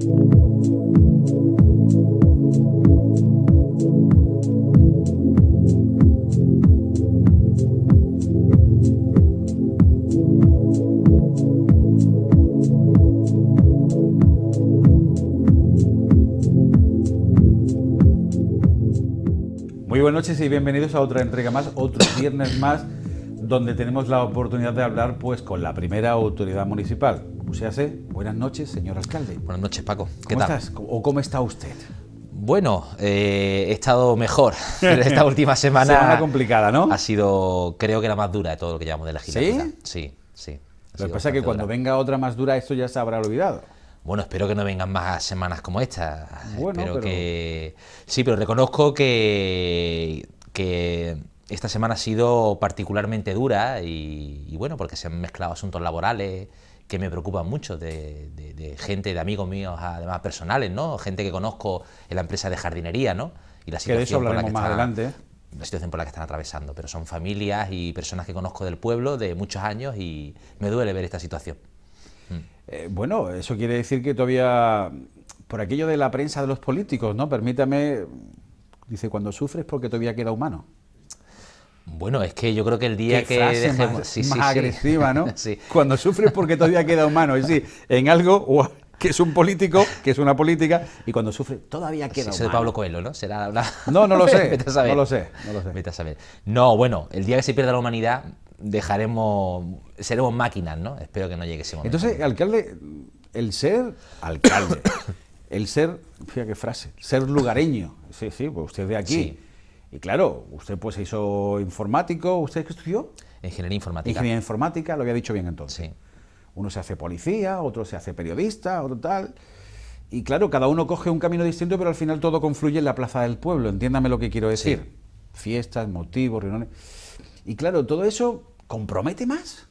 Muy buenas noches y bienvenidos a otra entrega más, otro viernes más, donde tenemos la oportunidad de hablar pues con la primera autoridad municipal, hace, buenas noches, señor alcalde. Buenas noches, Paco. ¿Qué tal? ¿O cómo está usted? Bueno, eh, he estado mejor esta última semana. semana complicada, ¿no? Ha sido, creo que la más dura de todo lo que llamamos de la ¿Sí? Sí, sí. Lo que pasa es que cuando venga otra más dura, esto ya se habrá olvidado. Bueno, espero que no vengan más semanas como esta. Bueno, pero... que. Sí, pero reconozco que, que esta semana ha sido particularmente dura y bueno, porque se han mezclado asuntos laborales, que me preocupan mucho, de, gente, de amigos míos, además personales, ¿no? Gente que conozco en la empresa de jardinería, ¿no? Y la situación por la que más están, adelante. La situación por la que están atravesando, pero son familias y personas que conozco del pueblo de muchos años y me duele ver esta situación. Mm. Eh, bueno, eso quiere decir que todavía, por aquello de la prensa de los políticos, ¿no? Permítame, dice, cuando sufres porque todavía queda humano. Bueno, es que yo creo que el día que dejemos más agresiva, ¿no? Cuando sufres porque todavía queda humano, es sí, en algo que es un político, que es una política, y cuando sufre todavía queda humano. Pablo Coelho, ¿no? No, no lo sé. No lo sé, no lo sé. No, bueno, el día que se pierda la humanidad dejaremos seremos máquinas, ¿no? Espero que no llegue ese momento. Entonces, alcalde, el ser alcalde, el ser, fíjate qué frase, ser lugareño. Sí, sí, pues usted de aquí. Y claro, usted pues se hizo informático, ¿usted qué estudió? Ingeniería informática. Ingeniería informática, lo había dicho bien entonces. Uno se hace policía, otro se hace periodista, otro tal. Y claro, cada uno coge un camino distinto, pero al final todo confluye en la plaza del pueblo, entiéndame lo que quiero decir. Fiestas, motivos, reuniones. Y claro, todo eso compromete más.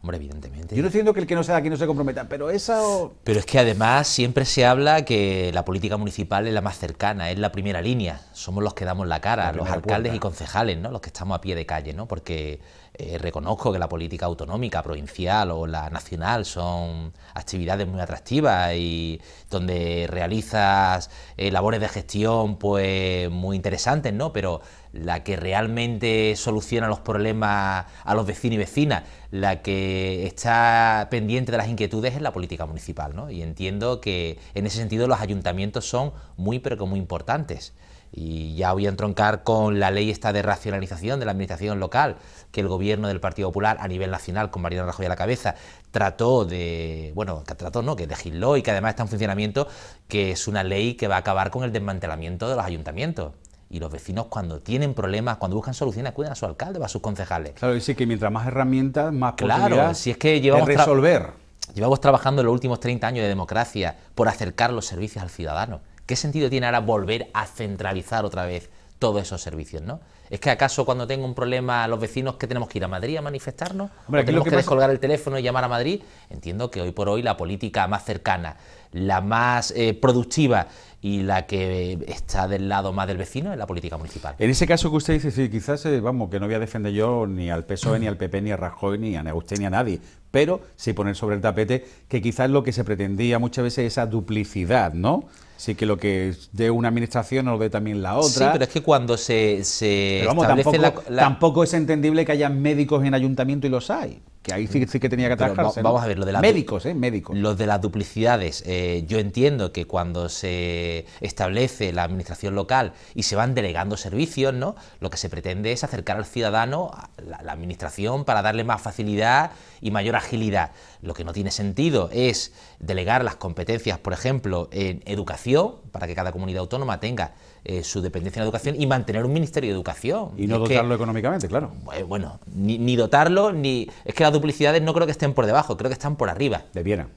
Hombre, evidentemente. Yo no entiendo que el que no sea aquí no se comprometa, pero eso. Pero es que además siempre se habla que la política municipal es la más cercana, es la primera línea. Somos los que damos la cara, los alcaldes y concejales, ¿no? Los que estamos a pie de calle, ¿no? Porque eh, reconozco que la política autonómica, provincial o la nacional son actividades muy atractivas y donde realizas eh, labores de gestión pues muy interesantes, ¿no? Pero la que realmente soluciona los problemas a los vecinos y vecinas, la que está pendiente de las inquietudes es la política municipal, ¿no? Y entiendo que en ese sentido los ayuntamientos son muy pero que muy importantes. Y ya voy a entroncar con la ley esta de racionalización de la administración local, que el gobierno del Partido Popular a nivel nacional, con Mariano Rajoy a la cabeza, trató de, bueno, que trató no, que legisló y que además está en funcionamiento, que es una ley que va a acabar con el desmantelamiento de los ayuntamientos. Y los vecinos cuando tienen problemas, cuando buscan soluciones, acuden a su alcalde o a sus concejales. Claro, sí, que mientras más herramientas, más claro, si es que llevamos de resolver. Llevamos trabajando en los últimos 30 años de democracia por acercar los servicios al ciudadano. ¿qué sentido tiene ahora volver a centralizar otra vez todos esos servicios, ¿no? ¿Es que acaso cuando tengo un problema los vecinos que tenemos que ir a Madrid a manifestarnos? Hombre, ¿O tenemos que, descolgar el teléfono y llamar a Madrid? Entiendo que hoy por hoy la política más cercana, la más eh, productiva y la que eh, está del lado más del vecino es la política municipal. En ese caso que usted dice, sí, quizás, eh, vamos, que no voy a defender yo ni al PSOE, ni al PP, ni a Rajoy, ni a negusté ni a nadie, pero sí poner sobre el tapete que quizás lo que se pretendía muchas veces es esa duplicidad, ¿no? sí que lo que dé una administración no lo dé también la otra. Sí, pero es que cuando se, se establece tampoco es entendible que haya médicos en ayuntamiento y los hay que ahí sí, que tenía que atajarse. vamos a ver, médicos, ¿eh? médicos. Los de las duplicidades, eh, yo entiendo que cuando se establece la administración local y se van delegando servicios, ¿no? Lo que se pretende es acercar al ciudadano a la, administración para darle más facilidad y mayor agilidad. Lo que no tiene sentido es delegar las competencias, por ejemplo, en educación, para que cada comunidad autónoma tenga eh, su dependencia en educación y mantener un ministerio de educación. Y no dotarlo económicamente, claro. Bueno, ni, dotarlo, ni. Es que duplicidades no creo que estén por debajo, creo que están por arriba. ...debieran...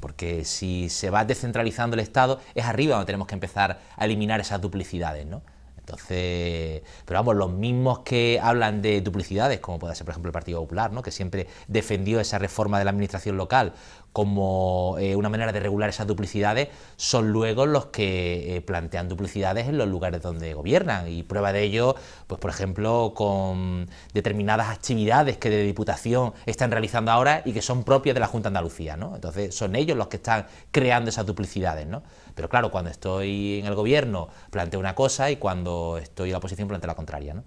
Porque si se va descentralizando el Estado, es arriba donde tenemos que empezar a eliminar esas duplicidades, ¿no? Entonces, pero vamos, los mismos que hablan de duplicidades, como puede ser por ejemplo el Partido Popular, ¿no? que siempre defendió esa reforma de la administración local como eh, una manera de regular esas duplicidades, son luego los que eh, plantean duplicidades en los lugares donde gobiernan. Y prueba de ello, pues por ejemplo, con determinadas actividades que de Diputación están realizando ahora y que son propias de la Junta Andalucía. ¿no? Entonces son ellos los que están creando esas duplicidades. ¿no? Pero claro, cuando estoy en el gobierno planteo una cosa y cuando estoy en la oposición planteo la contraria. ¿no?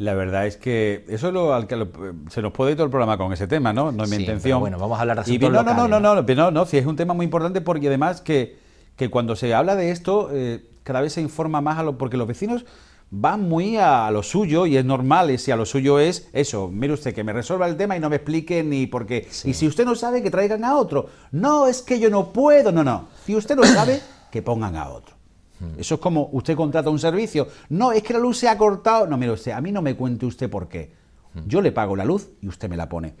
La verdad es que eso lo, al que se nos puede ir todo el programa con ese tema, ¿no? No es mi intención. bueno, vamos a hablar de no, no, no, no, no, no, no, es un tema muy importante porque además que, que cuando se habla de esto, eh, cada vez se informa más a lo, porque los vecinos van muy a, lo suyo y es normal, y si a lo suyo es eso, mire usted, que me resuelva el tema y no me explique ni por qué. Y si usted no sabe, que traigan a otro. No, es que yo no puedo, no, no. Si usted no sabe, que pongan a otro. Mm. Eso es como usted contrata un servicio. No, es que la luz se ha cortado. No, mire usted, a mí no me cuente usted por qué. Mm. Yo le pago la luz y usted me la pone.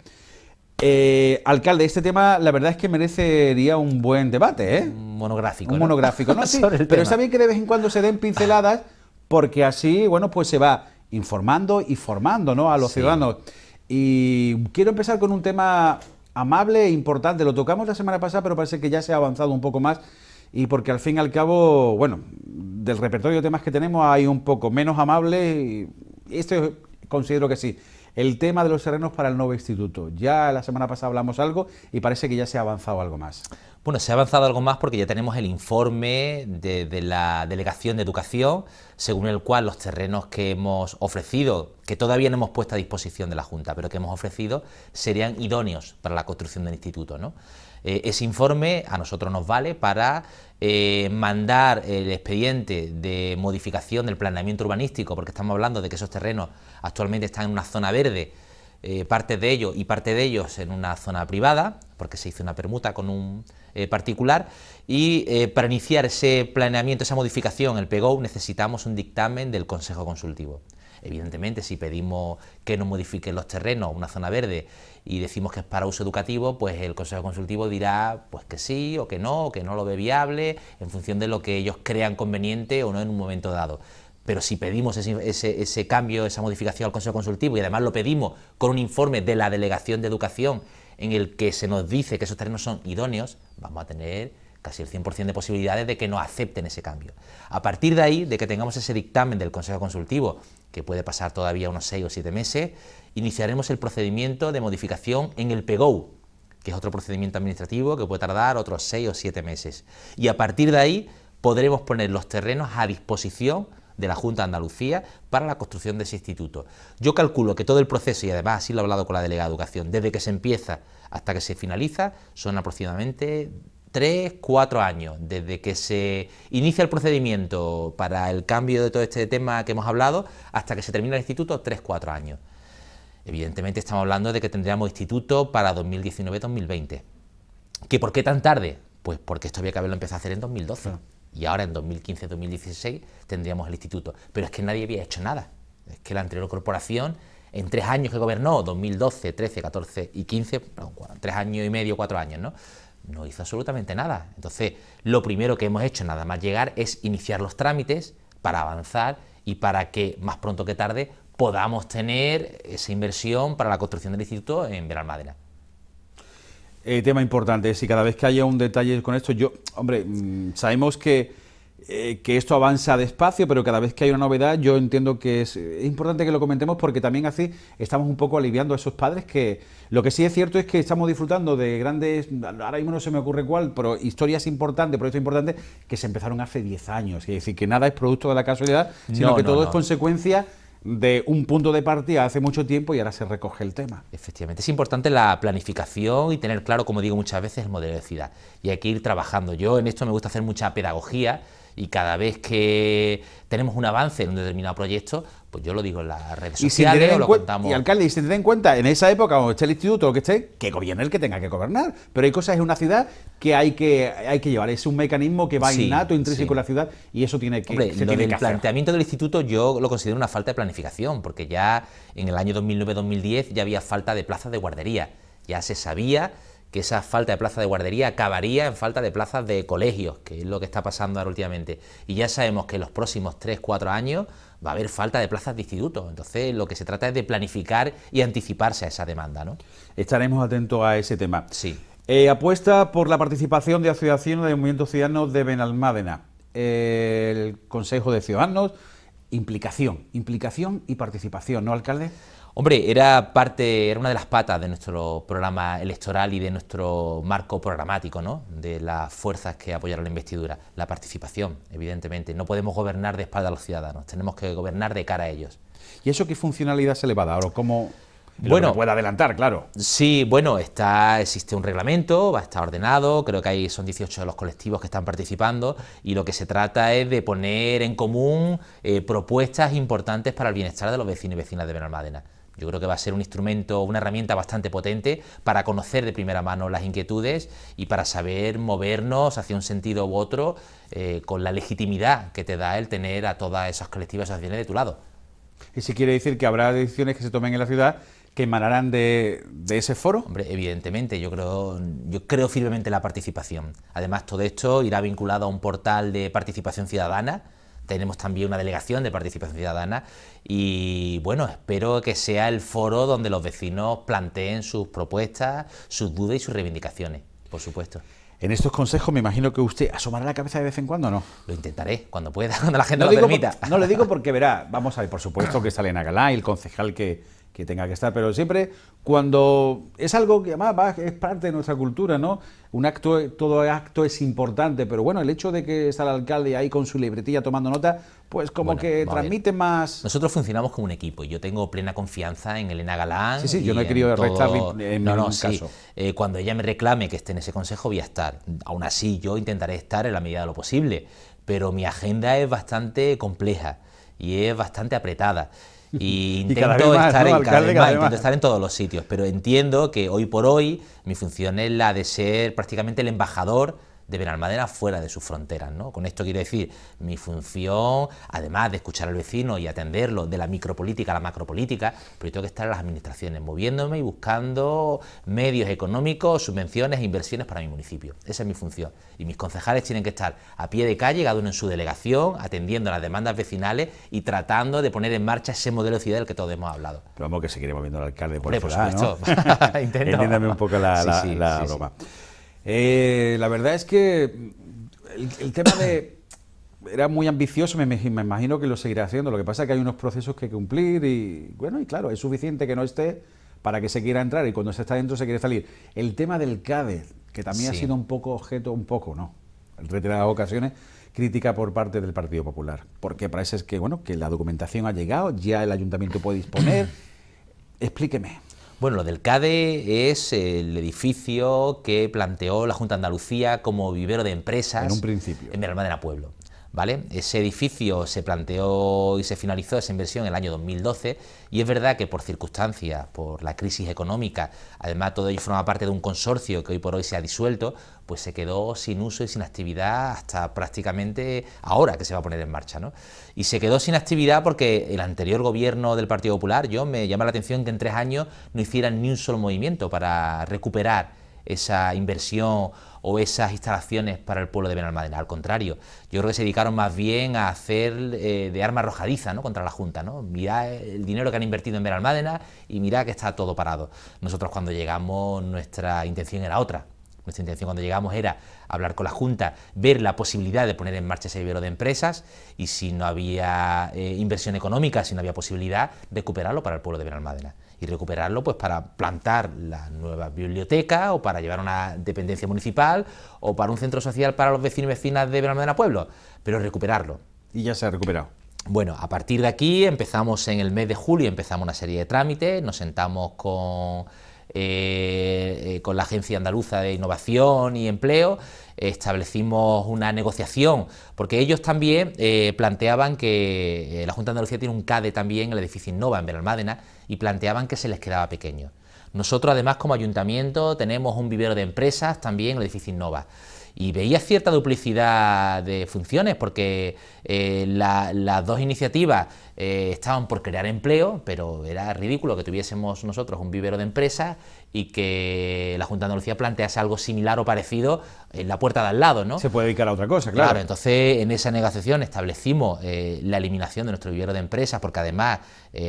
Eh, alcalde, este tema la verdad es que merecería un buen debate, ¿eh? Un monográfico. Un monográfico, ¿no? Sí, pero está bien que de vez en cuando se den pinceladas porque así, bueno, pues se va informando y formando, ¿no? A los ciudadanos. Y quiero empezar con un tema amable e importante. Lo tocamos la semana pasada, pero parece que ya se ha avanzado un poco más y porque al fin y al cabo, bueno, del repertorio de temas que tenemos hay un poco menos amable, esto considero que sí. El tema de los terrenos para el nuevo instituto. Ya la semana pasada hablamos algo y parece que ya se ha avanzado algo más. Bueno, se ha avanzado algo más porque ya tenemos el informe de, de la Delegación de Educación, según el cual los terrenos que hemos ofrecido, que todavía no hemos puesto a disposición de la Junta, pero que hemos ofrecido, serían idóneos para la construcción del instituto. ¿no? Eh, ese informe a nosotros nos vale para eh, mandar el expediente de modificación del planeamiento urbanístico, porque estamos hablando de que esos terrenos actualmente están en una zona verde, eh, parte de ellos y parte de ellos en una zona privada, porque se hizo una permuta con un particular, y para iniciar ese planeamiento, esa modificación, el PGO, necesitamos un dictamen del Consejo Consultivo. Evidentemente, si pedimos que no modifiquen los terrenos, una zona verde, y decimos que es para uso educativo, pues el Consejo Consultivo dirá pues que sí o que no, que no lo ve viable, en función de lo que ellos crean conveniente o no en un momento dado. Pero si pedimos ese cambio, esa modificación al Consejo Consultivo, y además lo pedimos con un informe de la Delegación de Educación en el que se nos dice que esos terrenos son idóneos, vamos a tener casi el 100% de posibilidades de que no acepten ese cambio. A partir de ahí, de que tengamos ese dictamen del Consejo Consultivo, que puede pasar todavía unos 6 o 7 meses, iniciaremos el procedimiento de modificación en el PEGOU, que es otro procedimiento administrativo que puede tardar otros 6 o 7 meses. Y a partir de ahí podremos poner los terrenos a disposición de la Junta de Andalucía para la construcción de ese instituto. Yo calculo que todo el proceso, y además así lo he hablado con la delegada de educación, desde que se empieza hasta que se finaliza, son aproximadamente ...tres, cuatro años, desde que se inicia el procedimiento para el cambio de todo este tema que hemos hablado hasta que se termina el instituto, tres, cuatro años. Evidentemente estamos hablando de que tendríamos instituto para 2019-2020. ¿Que por qué tan tarde? Pues porque esto había que haberlo empezado a hacer en 2012. Y ahora en 2015-2016 tendríamos el instituto. Pero es que nadie había hecho nada. Es que la anterior corporación, en tres años que gobernó, 2012, 13, 14 y 15, perdón, tres años y medio, cuatro años, ¿no? no hizo absolutamente nada. Entonces, lo primero que hemos hecho nada más llegar es iniciar los trámites para avanzar y para que más pronto que tarde podamos tener esa inversión para la construcción del instituto en veral Eh, tema importante, si cada vez que haya un detalle con esto, yo, hombre, mm, sabemos que eh, que esto avanza despacio, pero cada vez que hay una novedad yo entiendo que es, importante que lo comentemos porque también así estamos un poco aliviando a esos padres que lo que sí es cierto es que estamos disfrutando de grandes, ahora mismo no se me ocurre cuál, pero historias importantes, proyectos importantes que se empezaron hace 10 años, es decir, que nada es producto de la casualidad, sino que todo es consecuencia de un punto de partida hace mucho tiempo y ahora se recoge el tema. Efectivamente, es importante la planificación y tener claro, como digo muchas veces, el modelo de ciudad. Y hay que ir trabajando. Yo en esto me gusta hacer mucha pedagogía y cada vez que tenemos un avance en un determinado proyecto, pues yo lo digo en las redes sociales o lo contamos. Y alcalde, y si te den cuenta, en esa época, cuando esté el instituto, lo que esté, que gobierne el que tenga que gobernar. Pero hay cosas en una ciudad que hay que, hay que llevar. Es un mecanismo que va innato, intrínseco en la ciudad, y eso tiene que. Hombre, se planteamiento del instituto yo lo considero una falta de planificación, porque ya en el año 2009-2010 ya había falta de plazas de guardería. Ya se sabía que esa falta de plaza de guardería acabaría en falta de plazas de colegios, que es lo que está pasando ahora últimamente. Y ya sabemos que en los próximos tres, 4 años va a haber falta de plazas de institutos. Entonces, lo que se trata es de planificar y anticiparse a esa demanda. Estaremos atentos a ese tema. Sí. Eh, apuesta por la participación de asociaciones de movimientos ciudadanos de Benalmádena. el Consejo de Ciudadanos, implicación, implicación y participación, ¿no, alcalde? Hombre, era parte, era una de las patas de nuestro programa electoral y de nuestro marco programático, ¿no? De las fuerzas que apoyaron la investidura, la participación, evidentemente. No podemos gobernar de espalda a los ciudadanos, tenemos que gobernar de cara a ellos. ¿Y eso qué funcionalidad se le va a dar o cómo bueno, puede adelantar, claro. Sí, bueno, está, existe un reglamento, va a estar ordenado, creo que hay, son 18 de los colectivos que están participando y lo que se trata es de poner en común eh, propuestas importantes para el bienestar de los vecinos y vecinas de Benalmádena. Yo creo que va a ser un instrumento, una herramienta bastante potente para conocer de primera mano las inquietudes y para saber movernos hacia un sentido u otro eh, con la legitimidad que te da el tener a todas esas colectivas y asociaciones de tu lado. Y si quiere decir que habrá decisiones que se tomen en la ciudad que emanarán de, ese foro? Hombre, evidentemente, yo creo, yo creo firmemente en la participación. Además, todo esto irá vinculado a un portal de participación ciudadana tenemos también una delegación de participación ciudadana y bueno, espero que sea el foro donde los vecinos planteen sus propuestas, sus dudas y sus reivindicaciones, por supuesto. En estos consejos me imagino que usted asomará la cabeza de vez en cuando, ¿no? Lo intentaré, cuando pueda, cuando la gente no lo, permita. no le digo porque verá, vamos a ver, por supuesto que sale y el concejal que, que tenga que estar, pero siempre cuando es algo que además es parte de nuestra cultura, ¿no? Un acto, todo acto es importante, pero bueno, el hecho de que está el alcalde ahí con su libretilla tomando nota, pues como que transmite más... Nosotros funcionamos como un equipo, ...y yo tengo plena confianza en Elena Galán... Sí, sí, yo no he querido restar en ningún caso. Eh, cuando ella me reclame que esté en ese consejo voy a estar, aún así yo intentaré estar en la medida de lo posible, pero mi agenda es bastante compleja y es bastante apretada. Y intento, estar, en, estar en todos los sitios, pero entiendo que hoy por hoy mi función es la de ser prácticamente el embajador de madera fuera de sus fronteras. ¿no? Con esto quiero decir, mi función, además de escuchar al vecino y atenderlo, de la micropolítica a la macropolítica, pero yo tengo que estar en las administraciones, moviéndome y buscando medios económicos, subvenciones e inversiones para mi municipio. Esa es mi función. Y mis concejales tienen que estar a pie de calle, cada uno en su delegación, atendiendo las demandas vecinales y tratando de poner en marcha ese modelo de ciudad del que todos hemos hablado. Pero vamos que se seguiremos moviendo al alcalde por, Hombre, por Entiéndame un poco la, broma. Eh, la verdad es que el, tema de... era muy ambicioso, me, imagino que lo seguirá haciendo. Lo que pasa es que hay unos procesos que cumplir y, bueno, y claro, es suficiente que no esté para que se quiera entrar y cuando se está dentro se quiere salir. El tema del CADE, que también ha sido un poco objeto, un poco, ¿no? En retiradas ocasiones, crítica por parte del Partido Popular. Porque parece que, bueno, que la documentación ha llegado, ya el ayuntamiento puede disponer. Explíqueme. Bueno, lo del CADE es el edificio que planteó la Junta de Andalucía como vivero de empresas. En un principio. En Madera Pueblo. Ese edificio se planteó y se finalizó esa inversión en el año 2012 y es verdad que por circunstancias, por la crisis económica, además todo ello forma parte de un consorcio que hoy por hoy se ha disuelto, pues se quedó sin uso y sin actividad hasta prácticamente ahora que se va a poner en marcha, Y se quedó sin actividad porque el anterior gobierno del Partido Popular, yo me llama la atención que en tres años no hicieran ni un solo movimiento para recuperar esa inversión o esas instalaciones para el pueblo de Benalmádena. Al contrario, yo creo que se dedicaron más bien a hacer eh, de arma arrojadiza ¿no? contra la Junta. ¿no? Mirá el dinero que han invertido en Benalmádena y mirá que está todo parado. Nosotros cuando llegamos nuestra intención era otra, nuestra intención cuando llegamos era hablar con la Junta, ver la posibilidad de poner en marcha ese vivero de empresas y si no había eh, inversión económica, si no había posibilidad, recuperarlo para el pueblo de Benalmádena. Y recuperarlo pues para plantar la nueva biblioteca o para llevar una dependencia municipal o para un centro social para los vecinos y vecinas de Benalmádena Pueblo, pero recuperarlo. Y ya se ha recuperado. Bueno, a partir de aquí empezamos en el mes de julio, empezamos una serie de trámites, nos sentamos con eh, eh, con la Agencia Andaluza de Innovación y Empleo, establecimos una negociación, porque ellos también eh, planteaban que la Junta de Andalucía tiene un CADE también en el edificio Innova, en Benalmádena, y planteaban que se les quedaba pequeño. Nosotros además como ayuntamiento tenemos un vivero de empresas también en el edificio Innova y veía cierta duplicidad de funciones porque eh, las dos iniciativas eh, estaban por crear empleo, pero era ridículo que tuviésemos nosotros un vivero de empresas y que la Junta de Andalucía plantease algo similar o parecido en la puerta de al lado, ¿no? Se puede dedicar a otra cosa, claro. entonces en esa negociación establecimos eh, la eliminación de nuestro vivero de empresas porque además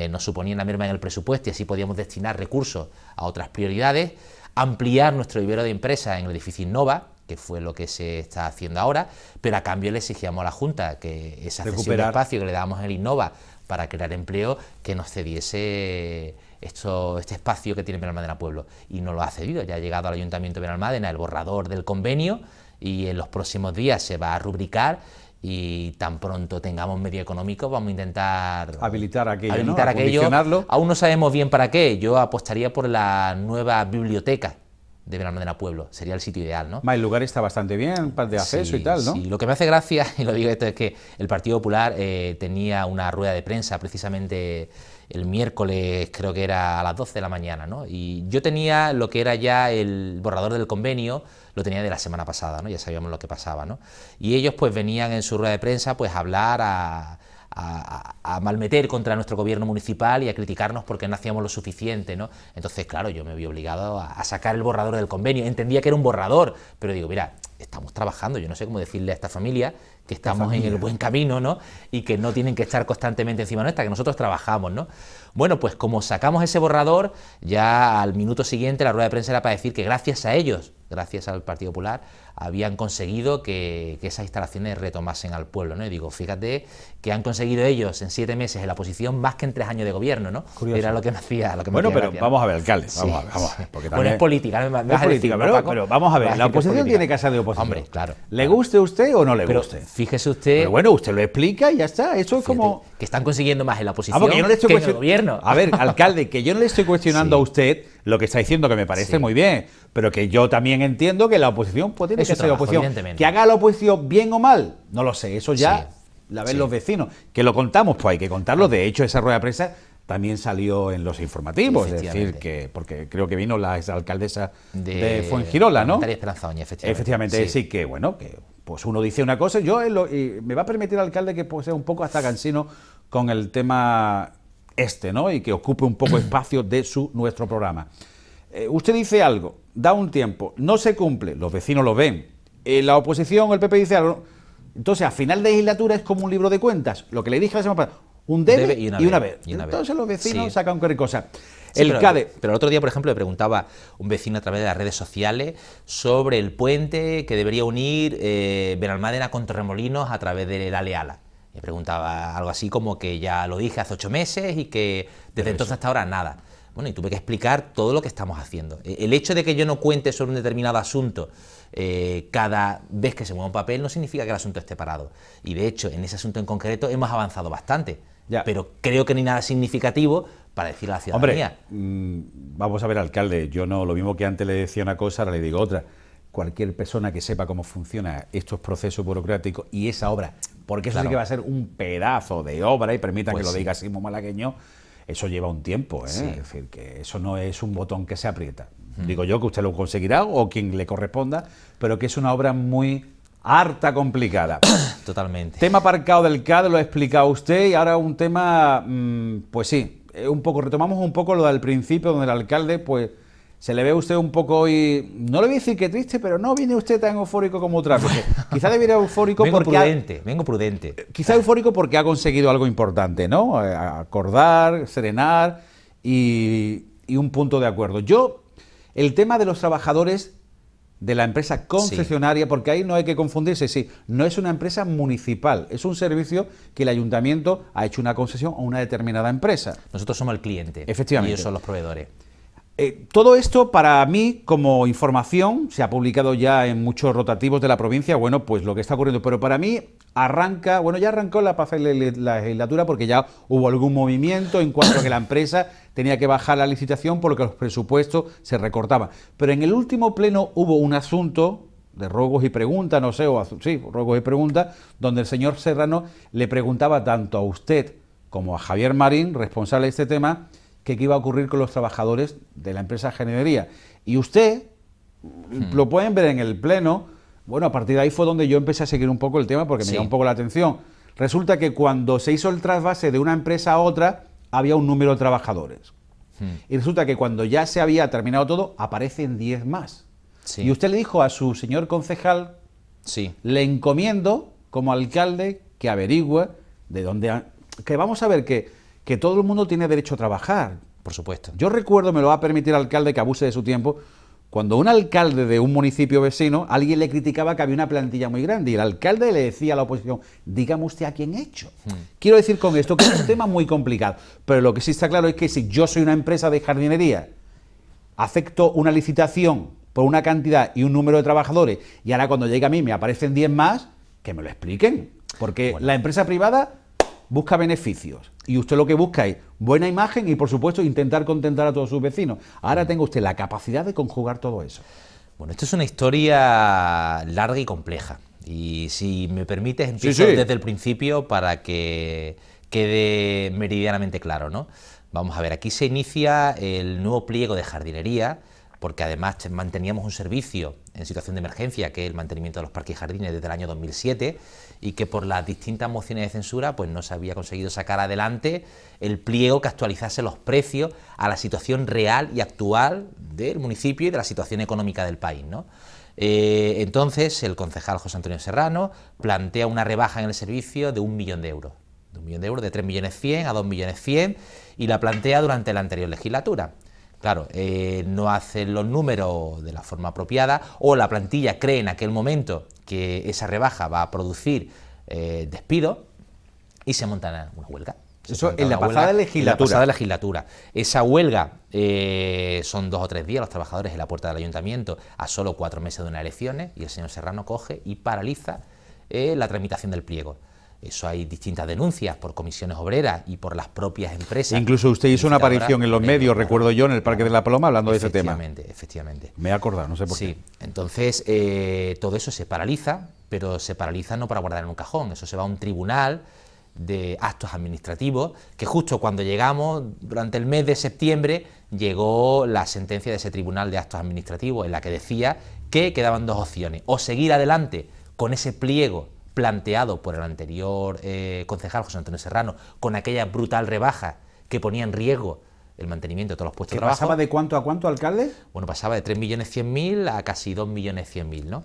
nos suponía una merma en el presupuesto y así podíamos destinar recursos a otras prioridades, ampliar nuestro vivero de empresas en el edificio Innova, que fue lo que se está haciendo ahora, pero a cambio le exigíamos a la Junta que ese cesión de espacio que le dábamos en Innova para crear empleo, que nos cediese esto, este espacio que tiene Benalmádena Pueblo. Y no lo ha cedido, ya ha llegado al Ayuntamiento de Benalmádena el borrador del convenio y en los próximos días se va a rubricar y tan pronto tengamos medio económico vamos a intentar habilitar aquello, habilitar aquello. aún no sabemos bien para qué, yo apostaría por la nueva biblioteca de la Pueblo. Sería el sitio ideal, ¿no? El lugar está bastante bien, de acceso y tal, ¿no? Sí, lo que me hace gracia, y lo digo esto, es que el Partido Popular eh, tenía una rueda de prensa precisamente el miércoles, creo que era a las 12 de la mañana, ¿no? Y yo tenía lo que era ya el borrador del convenio, lo tenía de la semana pasada, ¿no? Ya sabíamos lo que pasaba, ¿no? Y ellos pues venían en su rueda de prensa pues a hablar a a, malmeter contra nuestro gobierno municipal y a criticarnos porque no hacíamos lo suficiente, ¿no? Entonces, claro, yo me vi obligado a, a, sacar el borrador del convenio. Entendía que era un borrador, pero digo, mira, estamos trabajando, yo no sé cómo decirle a esta familia que estamos en el buen camino, ¿no? Y que no tienen que estar constantemente encima nuestra, que nosotros trabajamos, ¿no? Bueno, pues como sacamos ese borrador, ya al minuto siguiente la rueda de prensa era para decir que gracias a ellos, gracias al Partido Popular, habían conseguido que, esas instalaciones retomasen al pueblo, ¿no? Y digo, fíjate que han conseguido ellos en siete meses en la oposición... más que en tres años de gobierno, ¿no? Era lo que me hacía. Lo que me bueno, pero vamos, a ver, alcalde, vamos a ver, alcaldes. Bueno, es política. es política, pero, vamos a ver, la oposición tiene casa de oposición. Hombre, claro. ¿Le guste a usted o no le guste? Fíjese usted. Pero bueno, usted lo explica y ya está. Eso es como. Que están consiguiendo más en la ah, oposición que el gobierno. A ver, alcalde, que yo no le estoy cuestionando a usted lo que está diciendo, que me parece muy bien, pero que yo también entiendo que la oposición puede que ser oposición. Que haga la oposición bien o mal, no lo sé. Eso ya la ven los vecinos. Que lo contamos, pues hay que contarlo. De hecho, esa rueda de prensa también salió en los informativos, es decir, que porque creo que vino la alcaldesa de, de Fuengirola, ¿no? efectivamente. Efectivamente, sí. sí. que bueno, que pues uno dice una cosa, yo me va a permitir al alcalde que pues sea un poco hasta cansino con el tema este, ¿no? Y que ocupe un poco espacio de su, nuestro programa. Eh, usted dice algo, da un tiempo, no se cumple, los vecinos lo ven, eh, la oposición, el PP dice algo. Entonces, a final de legislatura es como un libro de cuentas, lo que le dije la semana pasada, un debe, y, una vez. Entonces los vecinos sacan cualquier cosa el pero, Pero el otro día, por ejemplo, le preguntaba un vecino a través de las redes sociales sobre el puente que debería unir eh, Benalmádena con Torremolinos a través de la Leala. Me preguntaba algo así como que ya lo dije hace ocho meses y que desde entonces hasta ahora nada. Bueno, y tuve que explicar todo lo que estamos haciendo. E-, el hecho de que yo no cuente sobre un determinado asunto eh, cada vez que se mueva un papel no significa que el asunto esté parado. Y de hecho, en ese asunto en concreto hemos avanzado bastante. Pero creo que ni nada significativo para decir la ciudadanía. Hombre, mm, vamos a ver, alcalde, yo no, lo mismo que antes le decía una cosa, ahora le digo otra. Cualquier persona que sepa cómo funcionan estos procesos burocráticos y esa obra, porque eso sí que va a ser un pedazo de obra, y permita que pues lo diga así malagueño, eso lleva un tiempo, ¿eh? es decir, que eso no es un botón que se aprieta. Digo yo que usted lo conseguirá o quien le corresponda, pero que es una obra muy harta complicada. Totalmente. Tema aparcado del CAD lo ha explicado usted y ahora un tema, mm, pues sí, eh, un poco, retomamos un poco lo del principio, donde el alcalde, pues, se le ve a usted un poco hoy, no le voy a decir que triste, pero no viene usted tan eufórico como otra vez. quizá viene eufórico vengo Prudente, vengo prudente. Eh, quizá eufórico porque ha conseguido algo importante, ¿no? Eh, acordar, serenar y, y un punto de acuerdo. Yo, el tema de los trabajadores de la empresa concesionaria, porque ahí no hay que confundirse, sí, no es una empresa municipal, es un servicio que el ayuntamiento ha hecho una concesión a una determinada empresa. Nosotros somos el cliente. Efectivamente. Y ellos son los proveedores. Eh, todo esto para mí como información, se ha publicado ya en muchos rotativos de la provincia, bueno, pues lo que está ocurriendo, pero para mí arranca, bueno, ya arrancó la, la legislatura porque ya hubo algún movimiento en cuanto a que la empresa tenía que bajar la licitación por lo que los presupuestos se recortaban. Pero en el último pleno hubo un asunto de rogos y preguntas, no sé, o sí, rogos y preguntas, donde el señor Serrano le preguntaba tanto a usted como a Javier Marín, responsable de este tema, que qué iba a ocurrir con los trabajadores de la empresa Generería. Y usted, mm, lo hmm. pueden ver en el Pleno, bueno, a partir de ahí fue donde yo empecé a seguir un poco el tema porque me llamó un poco la atención. Resulta que cuando se hizo el trasvase de una empresa a otra, había un número de trabajadores. Hmm. Y resulta que cuando ya se había terminado todo, aparecen 10 más. Y usted le dijo a su señor concejal, le encomiendo como alcalde que averigüe de dónde... Que vamos a ver que que todo el mundo tiene derecho a trabajar, por supuesto. Yo recuerdo, me lo va a permitir el alcalde que abuse de su tiempo, cuando un alcalde de un municipio vecino, alguien le criticaba que había una plantilla muy grande y el alcalde le decía a la oposición, dígame usted a quién he hecho. Hmm. Quiero decir con esto que es un tema muy complicado, pero lo que sí está claro es que si yo soy una empresa de jardinería, acepto una licitación por una cantidad y un número de trabajadores y ahora cuando llega a mí me aparecen 10 más, que me lo expliquen, porque la empresa privada busca beneficios y usted lo que busca es buena imagen y, por supuesto, intentar contentar a todos sus vecinos. Ahora tenga usted la capacidad de conjugar todo eso. Bueno, esto es una historia larga y compleja. Y si me permite, empiezo desde el principio para que quede meridianamente claro, ¿no? Vamos a ver, aquí se inicia el nuevo pliego de jardinería, porque además manteníamos un servicio en situación de emergencia, que es el mantenimiento de los parques y jardines desde el año 2007, y que por las distintas mociones de censura pues no se había conseguido sacar adelante el pliego que actualizase los precios a la situación real y actual del municipio y de la situación económica del país. Eh, entonces el concejal José Antonio Serrano plantea una rebaja en el servicio de un millón de euros, de un millón de euros, de 3.100.000 a 2.100.000 y la plantea durante la anterior legislatura. Claro, eh, no hacen los números de la forma apropiada o la plantilla cree en aquel momento que esa rebaja va a producir eh, despido y se monta una huelga. Eso en la, pasada legislatura. en la, pasada legislatura. Esa huelga eh, son dos o tres días los trabajadores en la puerta del ayuntamiento a solo cuatro meses de unas elecciones y el señor Serrano coge y paraliza la tramitación del pliego. Eso hay distintas denuncias por comisiones obreras y por las propias empresas. Incluso usted hizo una aparición en los medios, recuerdo yo, en el Parque de la Paloma, hablando de ese tema. Efectivamente, efectivamente. Me he acordado, no sé por qué. Sí, entonces eh, todo eso se paraliza, pero se paraliza no para guardar en un cajón, eso se va a un tribunal de actos administrativos, que justo cuando llegamos, durante el mes de septiembre, llegó la sentencia de ese tribunal de actos administrativos en la que decía que quedaban dos opciones, o seguir adelante con ese pliego planteado por el anterior eh, concejal José Antonio Serrano, con aquella brutal rebaja que ponía en riesgo el mantenimiento de todos los puestos de trabajo. ¿Pasaba de cuánto a cuánto, alcalde? Bueno, pasaba de 3.100.000 a casi 2.100.000, ¿no?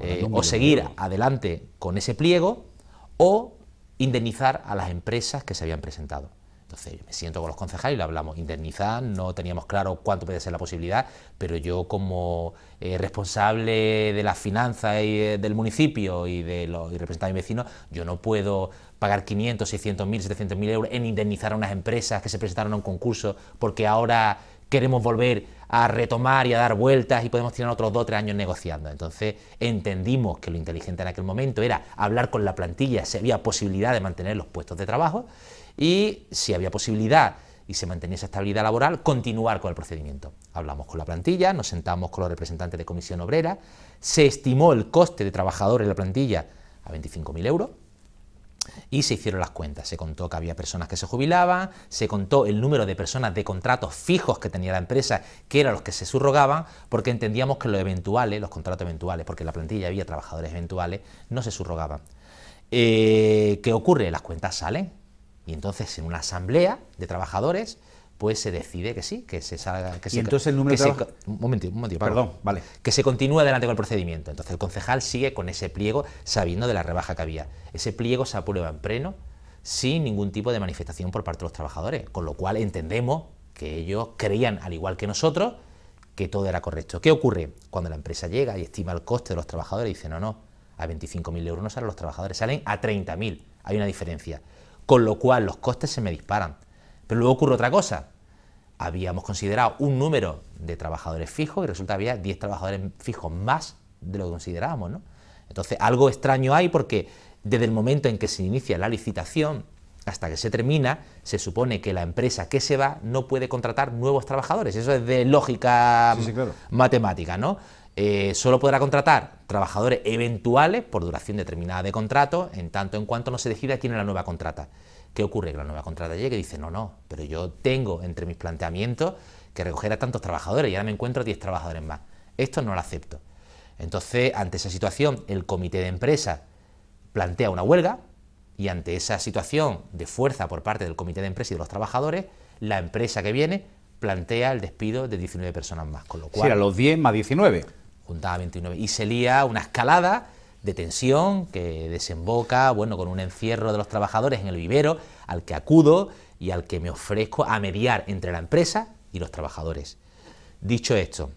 Eh, o seguir adelante con ese pliego o indemnizar a las empresas que se habían presentado. Entonces, me siento con los concejales y lo hablamos. Indemnizar, no teníamos claro cuánto puede ser la posibilidad, pero yo como eh, responsable de las finanzas eh, del municipio y de los representantes vecinos, yo no puedo pagar 500, 600 mil, 700 mil euros en indemnizar a unas empresas que se presentaron a un concurso porque ahora queremos volver a retomar y a dar vueltas y podemos tirar otros dos o tres años negociando. Entonces entendimos que lo inteligente en aquel momento era hablar con la plantilla si había posibilidad de mantener los puestos de trabajo y si había posibilidad y se mantenía esa estabilidad laboral, continuar con el procedimiento. Hablamos con la plantilla, nos sentamos con los representantes de comisión obrera, se estimó el coste de trabajadores en la plantilla a 25.000 euros, y se hicieron las cuentas. Se contó que había personas que se jubilaban, se contó el número de personas de contratos fijos que tenía la empresa, que eran los que se subrogaban, porque entendíamos que los eventuales, los contratos eventuales, porque en la plantilla había trabajadores eventuales, no se subrogaban. Eh, ¿Qué ocurre? Las cuentas salen, y entonces en una asamblea de trabajadores pues se decide que sí, que se salga... Que Un momento, un Perdón, vale. Que se continúe adelante con el procedimiento. Entonces el concejal sigue con ese pliego sabiendo de la rebaja que había. Ese pliego se aprueba en pleno sin ningún tipo de manifestación por parte de los trabajadores, con lo cual entendemos que ellos creían, al igual que nosotros, que todo era correcto. ¿Qué ocurre? Cuando la empresa llega y estima el coste de los trabajadores y dice, no, no, a 25.000 euros no salen los trabajadores, salen a 30.000, hay una diferencia con lo cual los costes se me disparan. Pero luego ocurre otra cosa. Habíamos considerado un número de trabajadores fijos y resulta que había 10 trabajadores fijos más de lo que considerábamos. Entonces, algo extraño hay porque desde el momento en que se inicia la licitación hasta que se termina, se supone que la empresa que se va no puede contratar nuevos trabajadores. Eso es de lógica matemática, ¿no? Eh, solo podrá contratar trabajadores eventuales por duración determinada de contrato, en tanto en cuanto no se decida quién es la nueva contrata. ¿Qué ocurre? Que la nueva contrata llegue y dice, no, no, pero yo tengo entre mis planteamientos que recoger a tantos trabajadores y ahora me encuentro 10 trabajadores más. Esto no lo acepto. Entonces, ante esa situación, el comité de empresa plantea una huelga y ante esa situación de fuerza por parte del comité de empresa y de los trabajadores, la empresa que viene plantea el despido de 19 personas más. Con lo cual, sí, a los 10 más 19. 29. Y se lía una escalada de tensión que desemboca, bueno, con un encierro de los trabajadores en el vivero, al que acudo y al que me ofrezco a mediar entre la empresa y los trabajadores. Dicho esto,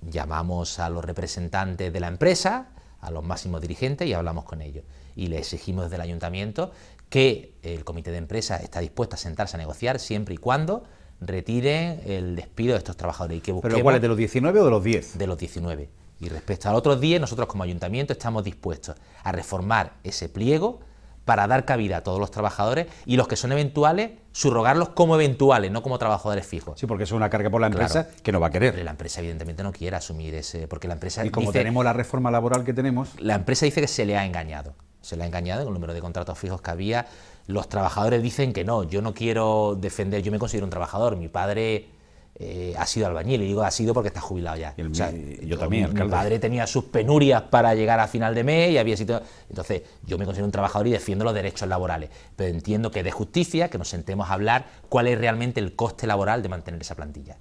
llamamos a los representantes de la empresa, a los máximos dirigentes y hablamos con ellos. Y le exigimos desde el ayuntamiento que el comité de empresa está dispuesto a sentarse a negociar siempre y cuando retiren el despido de estos trabajadores. Y que busquemos ¿Pero cuál es, de los 19 o de los 10? De los 19. Y respecto a los otros 10, nosotros como ayuntamiento estamos dispuestos a reformar ese pliego para dar cabida a todos los trabajadores y los que son eventuales, subrogarlos como eventuales, no como trabajadores fijos. Sí, porque es una carga por la empresa que no va a querer. La empresa evidentemente no quiere asumir ese, porque la empresa... Y como tenemos la reforma laboral que tenemos... La empresa dice que se le ha engañado se le ha engañado con el número de contratos fijos que había, los trabajadores dicen que no, yo no quiero defender, yo me considero un trabajador, mi padre eh, ha sido albañil, y digo ha sido porque está jubilado ya. yo también, mi, mi padre tenía sus penurias para llegar a final de mes y había sido... Entonces, yo me considero un trabajador y defiendo los derechos laborales, pero entiendo que de justicia que nos sentemos a hablar cuál es realmente el coste laboral de mantener esa plantilla.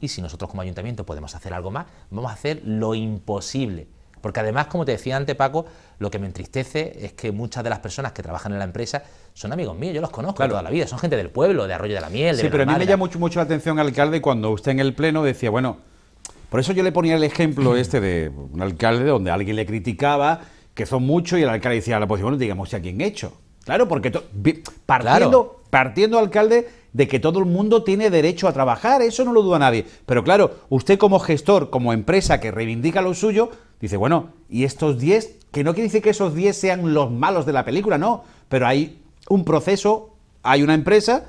Y si nosotros como ayuntamiento podemos hacer algo más, vamos a hacer lo imposible porque además, como te decía antes, Paco, lo que me entristece es que muchas de las personas que trabajan en la empresa son amigos míos, yo los conozco toda la vida, son gente del pueblo, de Arroyo de la Miel, de Sí, pero a mí me llama mucho, mucho la atención, alcalde, cuando usted en el Pleno decía, bueno, por eso yo le ponía el ejemplo este de un alcalde donde alguien le criticaba que son muchos y el alcalde decía pues, bueno, digamos, ¿a quién he hecho? Claro, porque partiendo, partiendo, alcalde, de que todo el mundo tiene derecho a trabajar, eso no lo duda nadie. Pero claro, usted como gestor, como empresa que reivindica lo suyo, dice, bueno, y estos 10, que no quiere decir que esos 10 sean los malos de la película, no, pero hay un proceso, hay una empresa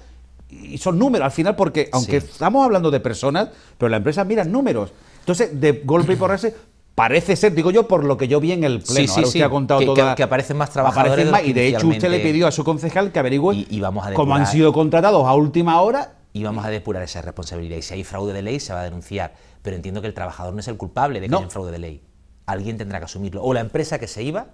y son números al final, porque aunque estamos hablando de personas, pero la empresa mira números. Entonces, de golpe y porrarse, Parece ser, digo yo, por lo que yo vi en el pleno. Sí, ha contado que, que, que, aparecen más trabajadores. y de hecho usted le pidió a su concejal que averigüe y, cómo han sido contratados a última hora. Y vamos a depurar esa responsabilidad. Y si hay fraude de ley, se va a denunciar. Pero entiendo que el trabajador no es el culpable de que haya un fraude de ley. Alguien tendrá que asumirlo. O la empresa que se iba,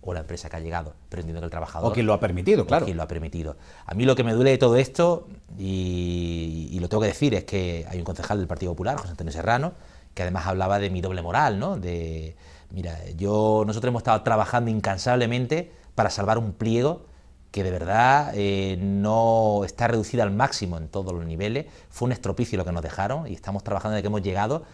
o la empresa que ha llegado. Pero entiendo que el trabajador. O quien lo ha permitido, claro. Quien lo ha permitido. A mí lo que me duele de todo esto, y lo tengo que decir, es que hay un concejal del Partido Popular, José Antonio Serrano, que además hablaba de mi doble moral, ¿no? De, mira, yo, nosotros hemos estado trabajando incansablemente para salvar un pliego que de verdad eh, no está reducido al máximo en todos los niveles. Fue un estropicio lo que nos dejaron y estamos trabajando de que hemos llegado,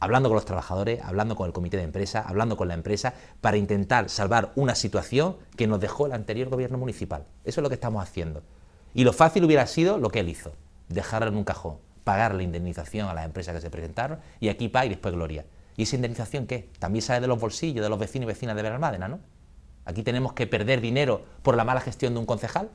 hablando con los trabajadores, hablando con el comité de empresa, hablando con la empresa, para intentar salvar una situación que nos dejó el anterior gobierno municipal. Eso es lo que estamos haciendo. Y lo fácil hubiera sido lo que él hizo, dejarlo en un cajón pagar la indemnización a las empresas que se presentaron, y aquí paga y después gloria. ¿Y esa indemnización qué? También sale de los bolsillos de los vecinos y vecinas de Benalmádena, ¿no? Aquí tenemos que perder dinero por la mala gestión de un concejal.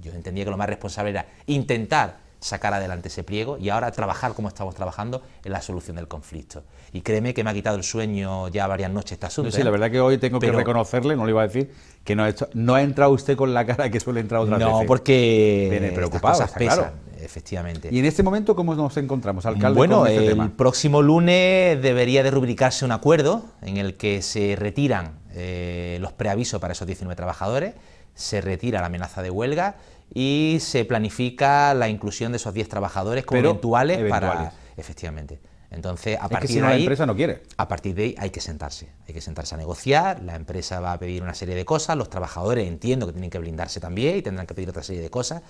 Yo entendía que lo más responsable era intentar sacar adelante ese pliego y ahora trabajar como estamos trabajando en la solución del conflicto. Y créeme que me ha quitado el sueño ya varias noches este asunto. sí, la ¿eh? verdad que hoy tengo que reconocerle, no le iba a decir, que no, no ha entrado usted con la cara que suele entrar otra vez. No, porque Viene preocupado, Claro efectivamente. ¿Y en este momento cómo nos encontramos, alcalde? Bueno, este el próximo lunes debería de rubricarse un acuerdo en el que se retiran eh, los preavisos para esos 19 trabajadores, se retira la amenaza de huelga y se planifica la inclusión de esos 10 trabajadores como para... Efectivamente. Entonces, a partir de ahí, la empresa no quiere. A partir de ahí hay que sentarse, hay que sentarse a negociar, la empresa va a pedir una serie de cosas, los trabajadores entiendo que tienen que blindarse también y tendrán que pedir otra serie de cosas,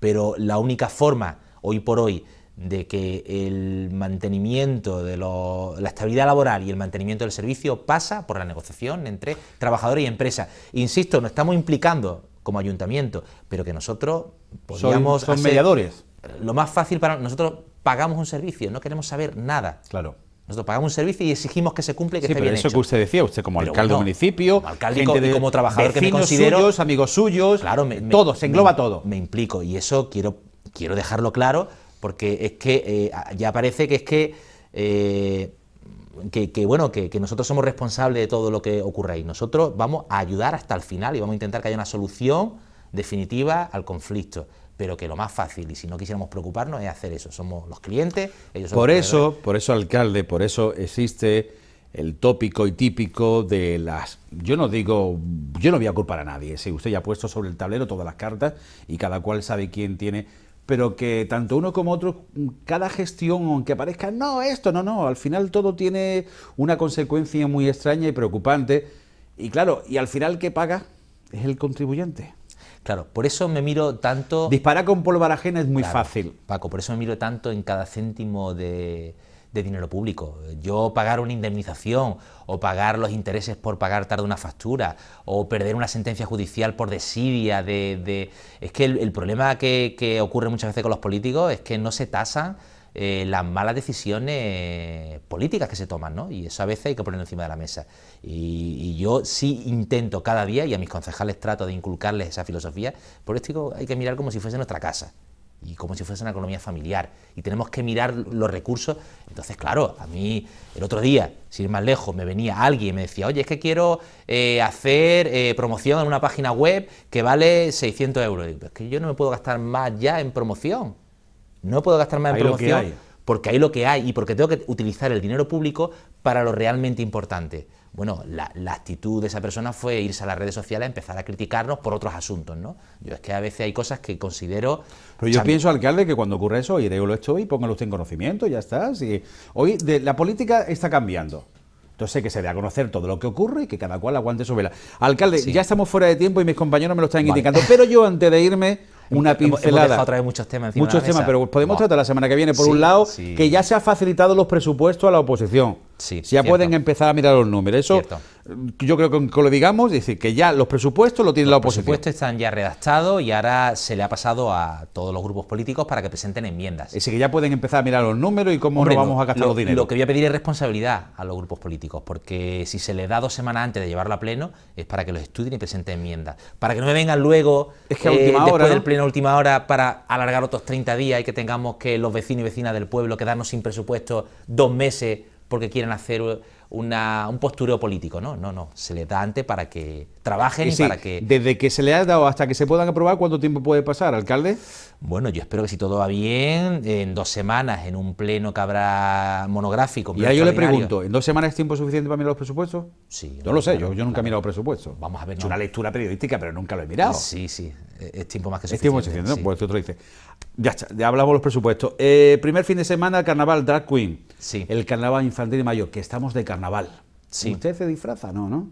pero la única forma hoy por hoy de que el mantenimiento de la estabilidad laboral y el mantenimiento del servicio pasa por la negociación entre trabajadores y empresa. Insisto, no estamos implicando como ayuntamiento, pero que nosotros podríamos son, mediadores. Lo más fácil para nosotros pagamos un servicio, no queremos saber nada. Claro. Nosotros pagamos un servicio y exigimos que se cumpla que sí, eso que usted decía, usted como alcalde municipio, como de, como trabajador que me considero, amigos suyos, claro, todo, se engloba todo. Me implico y eso quiero, quiero dejarlo claro porque es que eh, ya parece que es eh, que, que, bueno, que, que, nosotros somos responsables de todo lo que ocurre ahí. Nosotros vamos a ayudar hasta el final y vamos a intentar que haya una solución definitiva al conflicto pero que lo más fácil, y si no quisiéramos preocuparnos, es hacer eso. Somos los clientes, ellos son Por eso, por eso, alcalde, por eso existe el tópico y típico de las... Yo no digo, yo no voy a culpar a nadie, ...si usted ya ha puesto sobre el tablero todas las cartas y cada cual sabe quién tiene, pero que tanto uno como otro, cada gestión, aunque aparezca, no, esto, no, no, al final todo tiene una consecuencia muy extraña y preocupante, y claro, y al final, que paga? Es el contribuyente. Claro, por eso me miro tanto... Disparar con pólvora ajena es muy fácil. Paco, por eso me miro tanto en cada céntimo de, dinero público. Yo pagar una indemnización o pagar los intereses por pagar tarde una factura o perder una sentencia judicial por desidia de... Es que el, problema que, que ocurre muchas veces con los políticos es que no se tasan eh, las malas decisiones políticas que se toman, ¿no? Y eso a veces hay que ponerlo encima de la mesa. Y, yo sí intento cada día, y a mis concejales trato de inculcarles esa filosofía, por esto hay que mirar como si fuese nuestra casa y como si fuese una economía familiar, y tenemos que mirar los recursos. Entonces, claro, a mí el otro día, sin ir más lejos, me venía alguien y me decía, oye, es que quiero eh, hacer eh, promoción en una página web que vale 600 euros. es que yo no me puedo gastar más ya en promoción no puedo gastar más en hay porque hay lo que hay y porque tengo que utilizar el dinero público para lo realmente importante. Bueno, la, actitud de esa persona fue irse a las redes sociales a empezar a criticarnos por otros asuntos, ¿no? Yo es que a veces hay cosas que considero... Pero yo pienso, alcalde, que cuando ocurre eso, iré lo hecho y póngalo usted en conocimiento, ya está. hoy la política está cambiando. Entonces que se dé a conocer todo lo que ocurre y que cada cual aguante su vela. Alcalde, ya estamos fuera de tiempo y mis compañeros me lo están indicando, pero yo antes de irme una pincelada. muchos temas Muchos pero podemos tratar la semana que viene. Por un lado, que ya se ha facilitado los presupuestos a la oposición ya pueden empezar a mirar los números. Eso yo creo que, lo digamos, es decir, que ya los presupuestos lo tiene la oposición. Los presupuestos están ya redactados y ahora se le ha pasado a todos los grupos políticos para que presenten enmiendas. Es decir, que ya pueden empezar a mirar los números y cómo nos vamos a gastar los dineros. Lo que voy a pedir es responsabilidad a los grupos políticos, porque si se les da dos semanas antes de llevarlo a pleno, es para que los estudien y presenten enmiendas. Para que no me vengan luego, es última eh, después del pleno a última hora, para alargar otros 30 días y que tengamos que los vecinos y vecinas del pueblo quedarnos sin presupuesto dos meses porque quieren hacer una, un postureo político, ¿no? No, no, se les da antes para que trabajen y, para que... Desde que se le ha dado hasta que se puedan aprobar, ¿cuánto tiempo puede pasar, alcalde? Bueno, yo espero que si todo va bien, en dos semanas, en un pleno que habrá monográfico... Y yo le pregunto, ¿en dos semanas es tiempo suficiente para mirar los presupuestos? Sí. no, lo sé, yo, nunca he mirado presupuestos. Vamos a ver... una lectura periodística, pero nunca lo he mirado. Sí, sí, es tiempo más que suficiente. Es tiempo suficiente, ¿no? Sí. Pues otro dice... Ya, está, ya hablamos los presupuestos. Eh, primer fin de semana, carnaval, drag queen. Sí. El carnaval infantil de mayo, que estamos de carnaval. ¿Usted se disfraza? No, ¿no?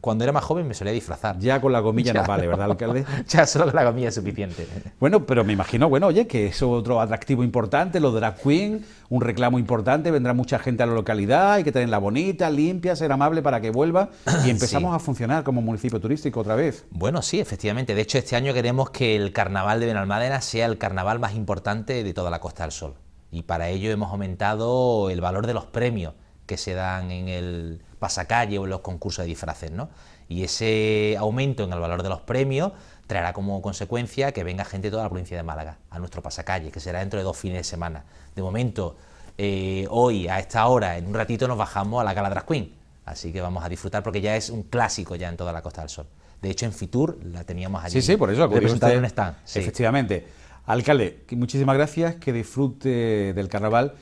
Cuando era más joven me solía disfrazar. Ya con la gomilla no vale, ¿verdad, alcalde? ya solo la gomilla es suficiente. Bueno, pero me imagino, bueno, oye, que es otro atractivo importante, lo de la Queen, un reclamo importante, vendrá mucha gente a la localidad, hay que tenerla bonita, limpia, ser amable para que vuelva y empezamos a funcionar como municipio turístico otra vez. Bueno, sí, efectivamente. De hecho, este año queremos que el carnaval de Benalmádena sea el carnaval más importante de toda la Costa del Sol. Y para ello hemos aumentado el valor de los premios que se dan en el pasacalle o en los concursos de disfraces, ¿no? Y ese aumento en el valor de los premios traerá como consecuencia que venga gente de toda la provincia de Málaga a nuestro pasacalle, que será dentro de dos fines de semana. De momento, eh, hoy, a esta hora, en un ratito nos bajamos a la Gala Queen, así que vamos a disfrutar porque ya es un clásico ya en toda la Costa del Sol. De hecho, en Fitur la teníamos allí. Sí, sí, por eso ...de usted, en Efectivamente. Alcalde, muchísimas gracias, que disfrute del carnaval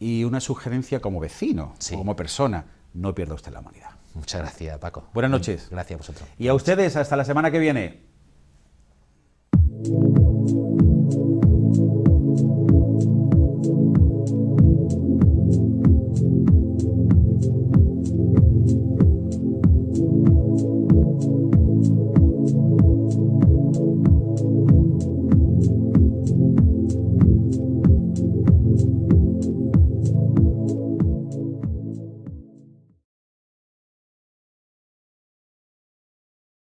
y una sugerencia como vecino, como persona, no pierda usted la humanidad. Muchas gracias, Paco. Buenas noches. Gracias a vosotros. Y a ustedes, hasta la semana que viene.